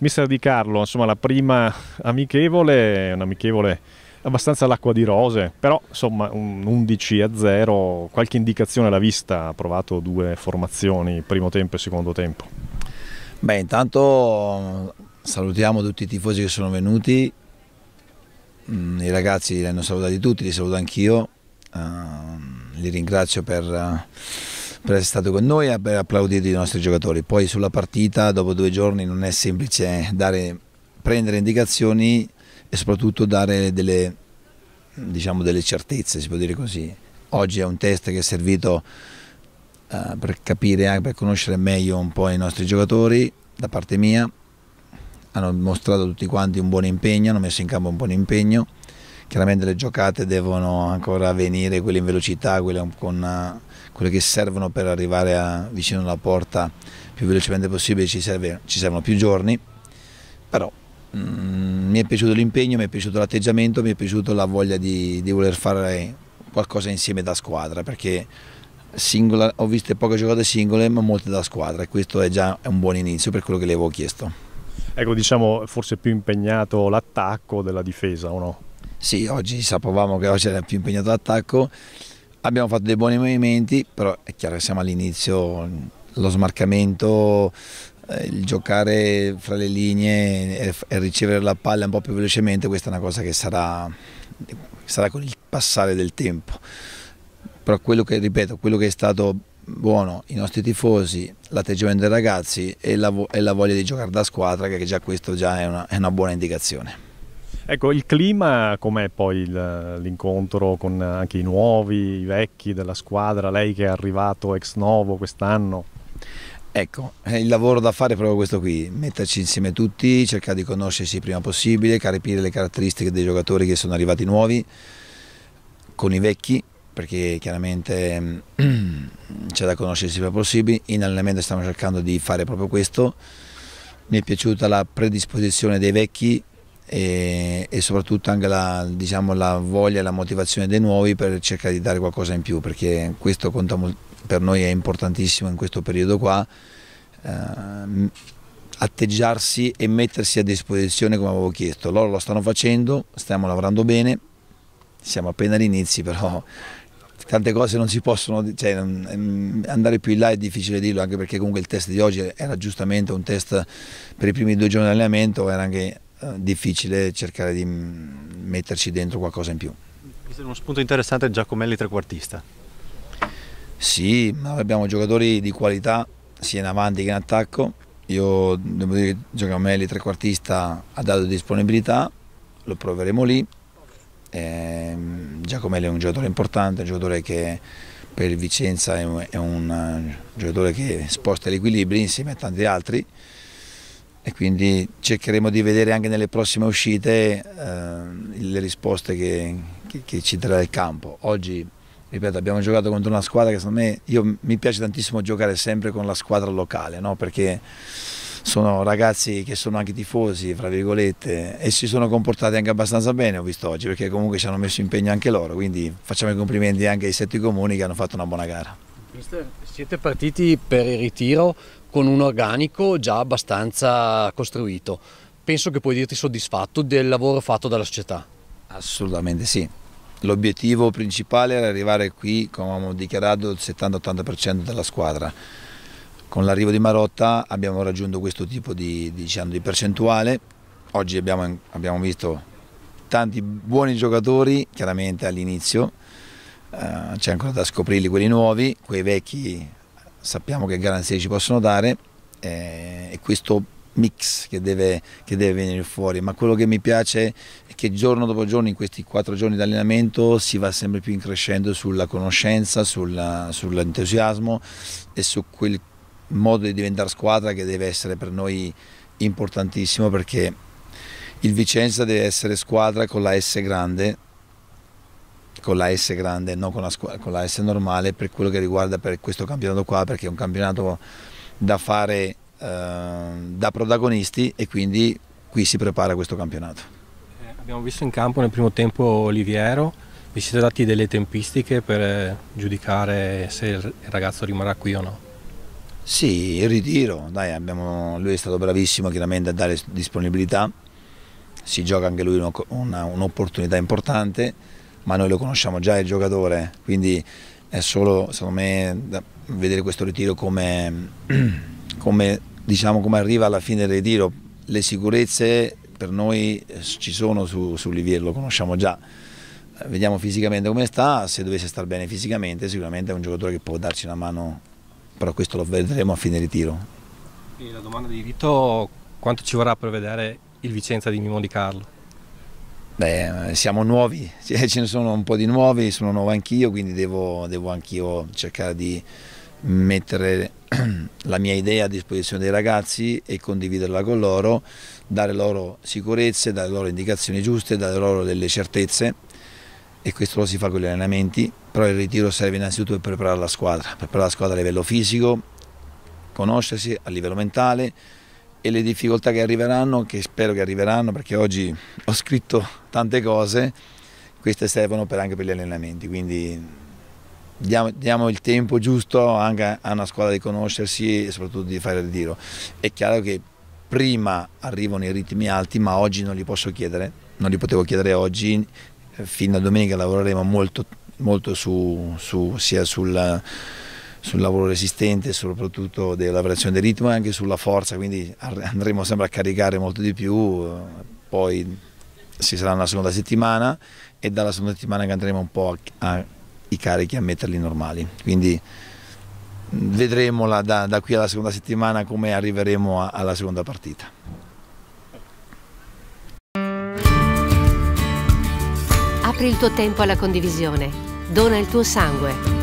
mister Di Carlo, insomma la prima amichevole, un'amichevole abbastanza l'acqua di rose, però insomma un 11 a 0, qualche indicazione alla vista, ha provato due formazioni, primo tempo e secondo tempo. Beh, intanto salutiamo tutti i tifosi che sono venuti, mm, i ragazzi li hanno salutati tutti, li saluto anch'io, ehm, li ringrazio per per essere stato con noi e aver applaudito i nostri giocatori. Poi sulla partita, dopo due giorni, non è semplice dare, prendere indicazioni e soprattutto dare delle, diciamo, delle certezze, si può dire così. Oggi è un test che è servito eh, per capire, eh, per conoscere meglio un po' i nostri giocatori da parte mia. Hanno mostrato tutti quanti un buon impegno, hanno messo in campo un buon impegno chiaramente le giocate devono ancora venire, quelle in velocità, quelle con eh, quelle che servono per arrivare a, vicino alla porta più velocemente possibile ci, serve, ci servono più giorni, però mm, mi è piaciuto l'impegno, mi è piaciuto l'atteggiamento, mi è piaciuta la voglia di, di, voler fare qualcosa insieme da squadra, perché singola, ho visto poche giocate singole ma molte da squadra e questo è già un buon inizio per quello che le avevo chiesto. Ecco, diciamo forse più impegnato l'attacco della difesa o no? Sì, oggi sapevamo che oggi era più impegnato l'attacco Abbiamo fatto dei buoni movimenti, però è chiaro che siamo all'inizio, lo smarcamento, eh, il giocare fra le linee e, ricevere la palla un po' più velocemente, questa è una cosa che sarà, sarà con il passare del tempo. Però quello che, ripeto, quello che è stato buono, i nostri tifosi, l'atteggiamento dei ragazzi e la, e la, voglia di giocare da squadra, che già questo già è una, è una buona indicazione. Ecco, il clima com'è poi l'incontro con anche i nuovi, i vecchi della squadra, lei che è arrivato ex novo quest'anno? Ecco, eh, il lavoro da fare è proprio questo qui, metterci insieme tutti, cercare di conoscersi il prima possibile, capire le caratteristiche dei giocatori che sono arrivati nuovi, con i vecchi, perché chiaramente ehm, c'è da conoscersi il prima possibile, in allenamento stiamo cercando di fare proprio questo, mi è piaciuta la predisposizione dei vecchi e, e soprattutto anche la, diciamo, la voglia e la motivazione dei nuovi per cercare di dare qualcosa in più perché questo conta molto, per noi è importantissimo in questo periodo qua. Ehm, atteggiarsi e mettersi a disposizione come avevo chiesto. Loro lo stanno facendo, stiamo lavorando bene, siamo appena all'inizio però tante cose non si possono, cioè, mm, andare più in là è difficile dirlo anche perché comunque il test di oggi era giustamente un test per i primi due giorni di allenamento, era anche eh, difficile cercare di mm, metterci dentro qualcosa in più. Questo è uno spunto interessante Giacomelli trequartista. Sì, ma abbiamo giocatori di qualità sia in avanti che in attacco. Io devo dire che Giacomelli trequartista ha dato disponibilità, lo proveremo lì. E ehm, Giacomelli è un giocatore importante, un giocatore che per Vicenza è un eh, giocatore che sposta gli equilibri insieme a tanti altri e quindi cercheremo di vedere anche nelle prossime uscite eh, le risposte che, che, che, ci darà il campo. Oggi, ripeto, abbiamo giocato contro una squadra che secondo me, io, mi piace tantissimo giocare sempre con la squadra locale, no? perché sono ragazzi che sono anche tifosi, fra virgolette, e si sono comportati anche abbastanza bene, ho visto oggi, perché comunque ci hanno messo impegno anche loro, quindi facciamo i complimenti anche ai sette comuni che hanno fatto una buona gara. siete partiti per il ritiro con un organico già abbastanza costruito. Penso che puoi dirti soddisfatto del lavoro fatto dalla società. Assolutamente sì. L'obiettivo principale era arrivare qui, come abbiamo dichiarato, il 70-80% della squadra. Con l'arrivo di Marotta abbiamo raggiunto questo tipo di, diciamo, di percentuale. Oggi abbiamo, abbiamo visto tanti buoni giocatori, chiaramente all'inizio, Uh, c'è ancora da scoprirli quelli nuovi, quei vecchi sappiamo che garanzie ci possono dare eh, e questo mix che deve, che deve, venire fuori, ma quello che mi piace è che giorno dopo giorno in questi quattro giorni di allenamento si va sempre più increscendo sulla conoscenza, sull'entusiasmo e su quel modo di diventare squadra che deve essere per noi importantissimo perché il Vicenza deve essere squadra con la S grande con la S grande, non con la, con la S normale per quello che riguarda per questo campionato qua, perché è un campionato da fare ehm, da protagonisti e quindi qui si prepara questo campionato. Eh, abbiamo visto in campo nel primo tempo Oliviero, vi siete dati delle tempistiche per eh, giudicare se il ragazzo rimarrà qui o no? Sì, il ritiro, Dai, abbiamo, lui è stato bravissimo chiaramente a dare disponibilità, si gioca anche lui un'opportunità un importante ma noi lo conosciamo già il giocatore, quindi è solo, secondo me, vedere questo ritiro come, come, diciamo, come arriva alla fine del ritiro. Le sicurezze per noi eh, ci sono su, su Livier, lo conosciamo già. Eh, vediamo fisicamente come sta, se dovesse star bene fisicamente sicuramente è un giocatore che può darci una mano, però questo lo vedremo a fine ritiro. E la domanda di Vito, quanto ci vorrà per vedere il Vicenza di Mimo di Carlo? Beh, siamo nuovi, cioè, ce ne sono un po' di nuovi, sono nuovo anch'io, quindi devo, devo anch'io cercare di mettere la mia idea a disposizione dei ragazzi e condividerla con loro, dare loro sicurezze, dare loro indicazioni giuste, dare loro delle certezze e questo lo si fa con gli allenamenti, però il ritiro serve innanzitutto per preparare la squadra, preparare la squadra a livello fisico, conoscersi a livello mentale, e le difficoltà che arriveranno, che spero che arriveranno perché oggi ho scritto tante cose, queste servono per anche per gli allenamenti, quindi diamo, diamo, il tempo giusto anche a una squadra di conoscersi e soprattutto di fare il tiro. È chiaro che prima arrivano i ritmi alti, ma oggi non li posso chiedere, non li potevo chiedere oggi, fino a domenica lavoreremo molto, molto su, su, sia sul sul lavoro resistente, soprattutto della variazione del ritmo e anche sulla forza, quindi andremo sempre a caricare molto di più, poi ci sarà una seconda settimana e dalla seconda settimana che andremo un po' a, a, i carichi a metterli normali, quindi vedremo da, da, qui alla seconda settimana come arriveremo a, alla seconda partita. Apri il tuo tempo alla condivisione, dona il tuo sangue.